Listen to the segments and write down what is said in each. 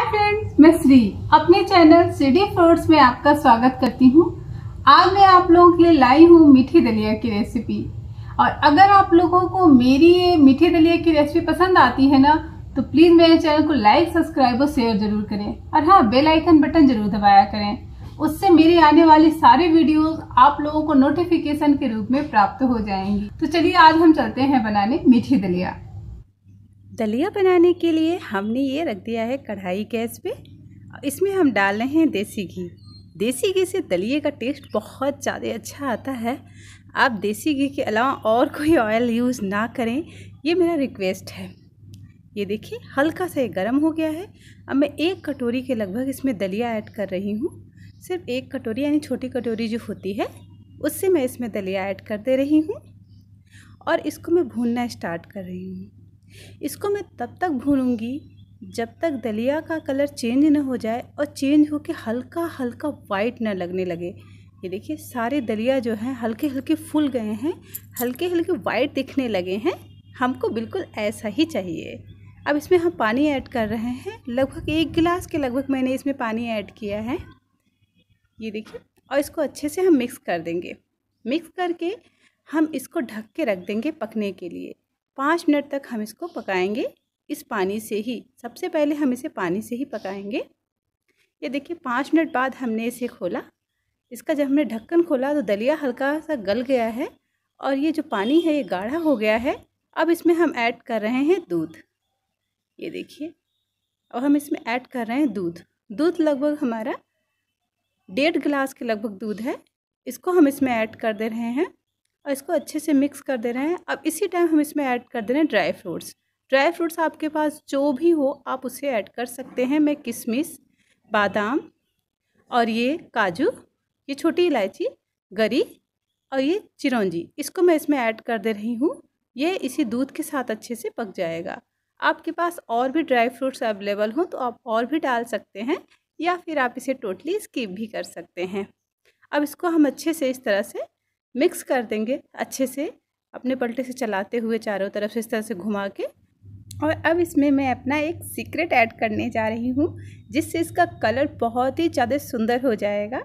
hi friends मैं श्री अपने channel सिडी fruits में आपका स्वागत करती हूँ आज मैं आप लोगों के लिए लाई हूँ मीठी दलिया की रेसिपी और अगर आप लोगों को मेरी ये मीठी दलिया की रेसिपी पसंद आती है ना तो प्लीज़ मेरे चैनल को लाइक सब्सक्राइब और शेयर जरूर करें और हाँ बेल आइकन बटन जरूर दबाया करें उससे मेरी आने वाली सारी वीडियो आप लोगों को नोटिफिकेशन के रूप में प्राप्त हो जाएंगी तो चलिए आज हम चलते हैं बनाने मीठी दलिया दलिया बनाने के लिए हमने ये रख दिया है कढ़ाई गैस पे इसमें हम डाल रहे हैं देसी घी देसी घी से दलिए का टेस्ट बहुत ज़्यादा अच्छा आता है आप देसी घी के अलावा और कोई ऑयल यूज़ ना करें ये मेरा रिक्वेस्ट है ये देखिए हल्का सा ये गर्म हो गया है अब मैं एक कटोरी के लगभग इसमें दलिया ऐड कर रही हूँ सिर्फ एक कटोरी यानी छोटी कटोरी जो होती है उससे मैं इसमें दलिया ऐड कर दे रही हूँ और इसको मैं भूनना स्टार्ट कर रही हूँ इसको मैं तब तक भूनूंगी जब तक दलिया का कलर चेंज ना हो जाए और चेंज के हल्का हल्का वाइट ना लगने लगे ये देखिए सारे दलिया जो हैं हल्के हल्के फूल गए हैं हल्के हल्के वाइट दिखने लगे हैं हमको बिल्कुल ऐसा ही चाहिए अब इसमें हम पानी ऐड कर रहे हैं लगभग एक गिलास के लगभग मैंने इसमें पानी ऐड किया है ये देखिए और इसको अच्छे से हम मिक्स कर देंगे मिक्स करके हम इसको ढक के रख देंगे पकने के लिए पाँच मिनट तक हम इसको पकाएंगे इस पानी से ही सबसे पहले हम इसे पानी से ही पकाएंगे ये देखिए पाँच मिनट बाद हमने इसे खोला इसका जब हमने ढक्कन खोला तो दलिया हल्का सा गल गया है और ये जो पानी है ये गाढ़ा हो गया है अब इसमें हम ऐड कर रहे हैं दूध ये देखिए अब हम इसमें ऐड कर रहे हैं दूध दूध लगभग हमारा डेढ़ गिलास के लगभग दूध है इसको हम इसमें ऐड कर दे रहे हैं और इसको अच्छे से मिक्स कर दे रहे हैं अब इसी टाइम हम इसमें ऐड कर दे रहे हैं ड्राई फ्रूट्स ड्राई फ्रूट्स आपके पास जो भी हो आप उसे ऐड कर सकते हैं मैं किशमिश बादाम और ये काजू ये छोटी इलायची गरी और ये चिरौंजी इसको मैं इसमें ऐड कर दे रही हूँ ये इसी दूध के साथ अच्छे से पक जाएगा आपके पास और भी ड्राई फ्रूट्स अवेलेबल हों तो आप और भी डाल सकते हैं या फिर आप इसे टोटली स्किप भी कर सकते हैं अब इसको हम अच्छे से इस तरह से मिक्स कर देंगे अच्छे से अपने पलटे से चलाते हुए चारों तरफ से इस तरह से घुमा के और अब इसमें मैं अपना एक सीक्रेट ऐड करने जा रही हूँ जिससे इसका कलर बहुत ही ज़्यादा सुंदर हो जाएगा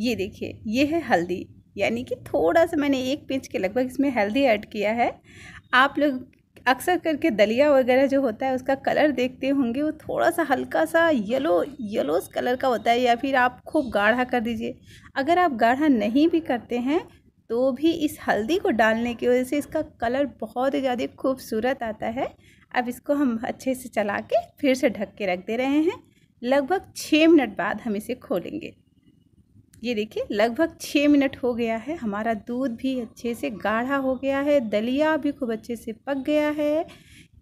ये देखिए ये है हल्दी यानी कि थोड़ा सा मैंने एक पिंच के लगभग इसमें हल्दी ऐड किया है आप लोग अक्सर करके दलिया वगैरह जो होता है उसका कलर देखते होंगे वो थोड़ा सा हल्का सा येलो येलोस कलर का होता है या फिर आप खूब गाढ़ा कर दीजिए अगर आप गाढ़ा नहीं भी करते हैं तो भी इस हल्दी को डालने की वजह से इसका कलर बहुत ही ज़्यादा खूबसूरत आता है अब इसको हम अच्छे से चला के फिर से ढक के रख दे रहे हैं लगभग छः मिनट बाद हम इसे खोलेंगे ये देखिए लगभग छः मिनट हो गया है हमारा दूध भी अच्छे से गाढ़ा हो गया है दलिया भी खूब अच्छे से पक गया है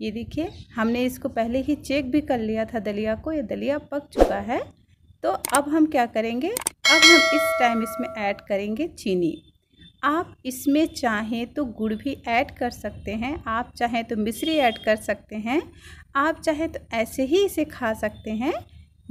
ये देखिए हमने इसको पहले ही चेक भी कर लिया था दलिया को ये दलिया पक चुका है तो अब हम क्या करेंगे अब हम इस टाइम इसमें ऐड करेंगे चीनी आप इसमें चाहें तो गुड़ भी ऐड कर सकते हैं आप चाहें तो मिश्री ऐड कर सकते हैं आप चाहें तो ऐसे ही इसे खा सकते हैं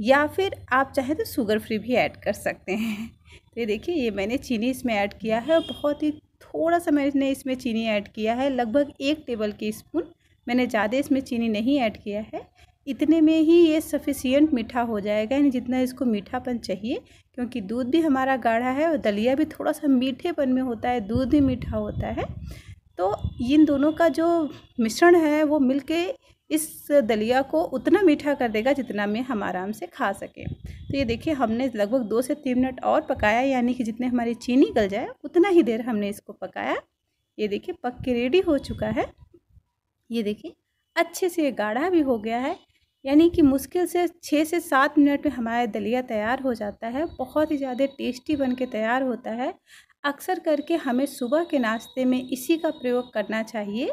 या फिर आप चाहें तो शुगर फ्री भी ऐड कर सकते हैं तो ये देखिए ये मैंने चीनी इसमें ऐड किया है और बहुत ही थोड़ा सा मैंने इसमें चीनी ऐड किया है लगभग एक टेबल की स्पून मैंने ज़्यादा इसमें चीनी नहीं ऐड किया है इतने में ही ये सफिशियंट मीठा हो जाएगा यानी जितना इसको मीठापन चाहिए क्योंकि दूध भी हमारा गाढ़ा है और दलिया भी थोड़ा सा मीठेपन में होता है दूध भी मीठा होता है तो इन दोनों का जो मिश्रण है वो मिलके इस दलिया को उतना मीठा कर देगा जितना में हम आराम से खा सकें तो ये देखिए हमने लगभग दो से तीन मिनट और पकाया यानी कि जितने हमारी चीनी गल जाए उतना ही देर हमने इसको पकाया ये देखिए पक के रेडी हो चुका है ये देखिए अच्छे से ये गाढ़ा भी हो गया है यानी कि मुश्किल से छः से सात मिनट में हमारा दलिया तैयार हो जाता है बहुत ही ज़्यादा टेस्टी बन के तैयार होता है अक्सर करके हमें सुबह के नाश्ते में इसी का प्रयोग करना चाहिए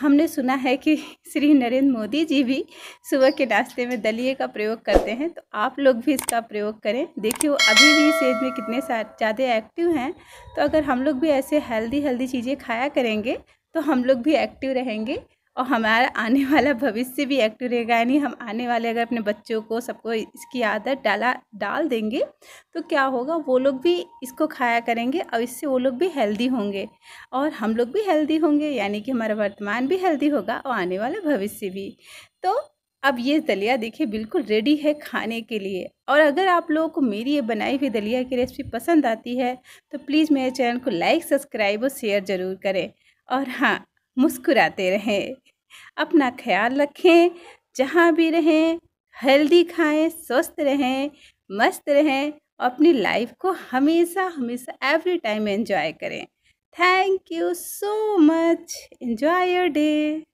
हमने सुना है कि श्री नरेंद्र मोदी जी भी सुबह के नाश्ते में दलिए का प्रयोग करते हैं तो आप लोग भी इसका प्रयोग करें देखिए वो अभी भी इस एज में कितने ज़्यादा एक्टिव हैं तो अगर हम लोग भी ऐसे हेल्दी हेल्दी चीज़ें खाया करेंगे तो हम लोग भी एक्टिव रहेंगे और हमारा आने वाला भविष्य भी एक्टिव रहेगा यानी हम आने वाले अगर अपने बच्चों को सबको इसकी आदत डाला डाल देंगे तो क्या होगा वो लोग भी इसको खाया करेंगे और इससे वो लोग भी हेल्दी होंगे और हम लोग भी हेल्दी होंगे यानी कि हमारा वर्तमान भी हेल्दी होगा और आने वाला भविष्य भी तो अब ये दलिया देखिए बिल्कुल रेडी है खाने के लिए और अगर आप लोगों को मेरी ये बनाई हुई दलिया की रेसिपी पसंद आती है तो प्लीज़ मेरे चैनल को लाइक सब्सक्राइब और शेयर ज़रूर करें और हाँ मुस्कुराते रहें अपना ख्याल रखें जहाँ भी रहें हेल्दी खाएं स्वस्थ रहें मस्त रहें और अपनी लाइफ को हमेशा हमेशा एवरी टाइम एंजॉय करें thank you so much enjoy your day